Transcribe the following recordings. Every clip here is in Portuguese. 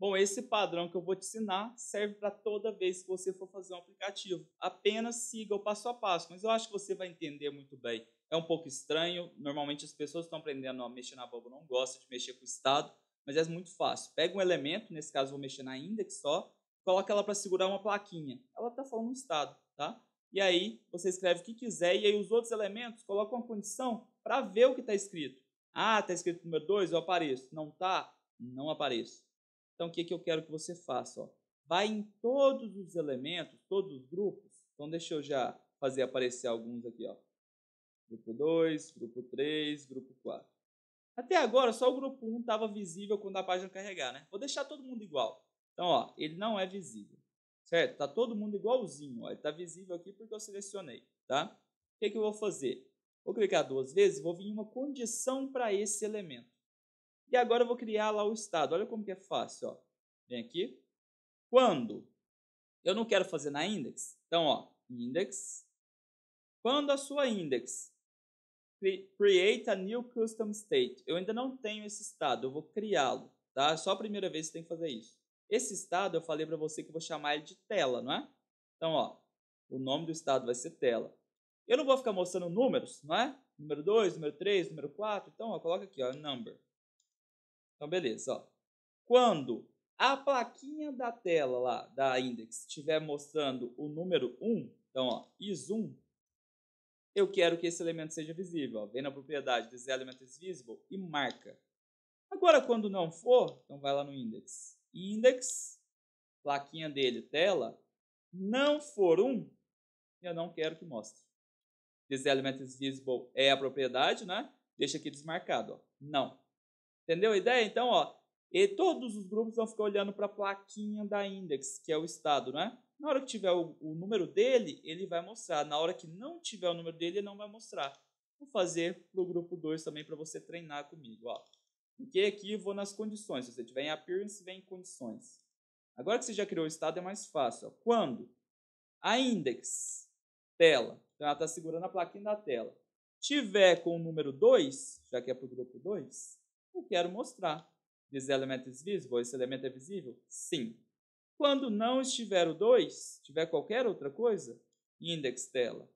Bom, esse padrão que eu vou te ensinar serve para toda vez que você for fazer um aplicativo. Apenas siga o passo a passo, mas eu acho que você vai entender muito bem. É um pouco estranho, normalmente as pessoas estão aprendendo a mexer na boba, não gostam de mexer com o estado, mas é muito fácil. Pega um elemento, nesse caso vou mexer na index só, coloca ela para segurar uma plaquinha. Ela está falando um estado, tá? E aí você escreve o que quiser e aí os outros elementos colocam uma condição para ver o que está escrito. Ah, está escrito número 2, eu apareço. Não tá, não apareço. Então, o que, que eu quero que você faça? Ó? Vai em todos os elementos, todos os grupos. Então, deixa eu já fazer aparecer alguns aqui. Ó. Grupo 2, grupo 3, grupo 4. Até agora, só o grupo 1 estava visível quando a página carregar, né? Vou deixar todo mundo igual. Então, ó, ele não é visível, certo? Tá todo mundo igualzinho, ó. Ele tá visível aqui porque eu selecionei, tá? O que, que eu vou fazer? Vou clicar duas vezes, vou vir uma condição para esse elemento. E agora eu vou criar lá o estado. Olha como que é fácil. Ó. Vem aqui. Quando eu não quero fazer na index. Então, ó, index. Quando a sua index create a new custom state. Eu ainda não tenho esse estado, eu vou criá-lo, tá? É só a primeira vez você tem que fazer isso. Esse estado eu falei para você que eu vou chamar ele de tela, não é? Então, ó, o nome do estado vai ser tela. Eu não vou ficar mostrando números, não é? Número 2, número 3, número 4. Então, ó, coloca aqui, ó, number. Então, beleza. Ó. Quando a plaquinha da tela lá da index estiver mostrando o número 1, então, ó, is1, eu quero que esse elemento seja visível. Ó. Vem na propriedade this element is visible e marca. Agora, quando não for, então vai lá no index. Index, plaquinha dele, tela, não for 1, eu não quero que mostre. This element is visible é a propriedade, né? Deixa aqui desmarcado, ó. Não. Entendeu a ideia? Então, ó, e todos os grupos vão ficar olhando para a plaquinha da index, que é o estado, né? Na hora que tiver o, o, número dele, ele vai mostrar. Na hora que não tiver o número dele, ele não vai mostrar. Vou fazer para o grupo 2 também para você treinar comigo. Ó. Porque aqui eu vou nas condições. Se você tiver em appearance, vem em condições. Agora que você já criou o estado, é mais fácil. Ó. Quando a index tela, então ela está segurando a plaquinha da tela, tiver com o número 2, já que é para o grupo 2, eu quero mostrar. This element is visible. Esse elemento é visível? Sim. Quando não estiver o 2, tiver qualquer outra coisa, index dela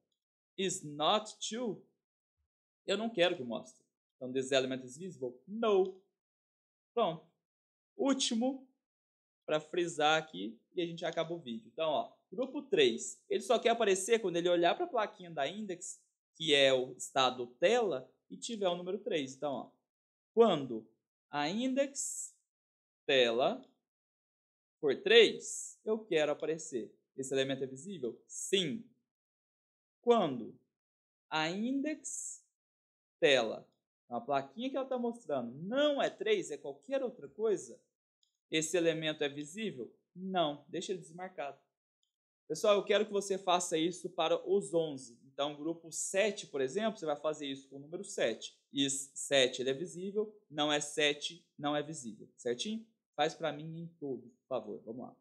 is not true, eu não quero que mostre. Então, this element is visible? No. Pronto. Último, para frisar aqui, e a gente acaba o vídeo. Então, ó, grupo 3, ele só quer aparecer quando ele olhar para a plaquinha da index, que é o estado tela, e tiver o número 3. Então, ó, quando a index tela for 3, eu quero aparecer. Esse elemento é visível? Sim. Quando a index tela, a plaquinha que ela está mostrando, não é 3, é qualquer outra coisa, esse elemento é visível? Não, deixa ele desmarcado. Pessoal, eu quero que você faça isso para os 11. Então, grupo 7, por exemplo, você vai fazer isso com o número 7. E 7 é visível, não é 7, não é visível. Certinho? Faz para mim em todos, por favor. Vamos lá.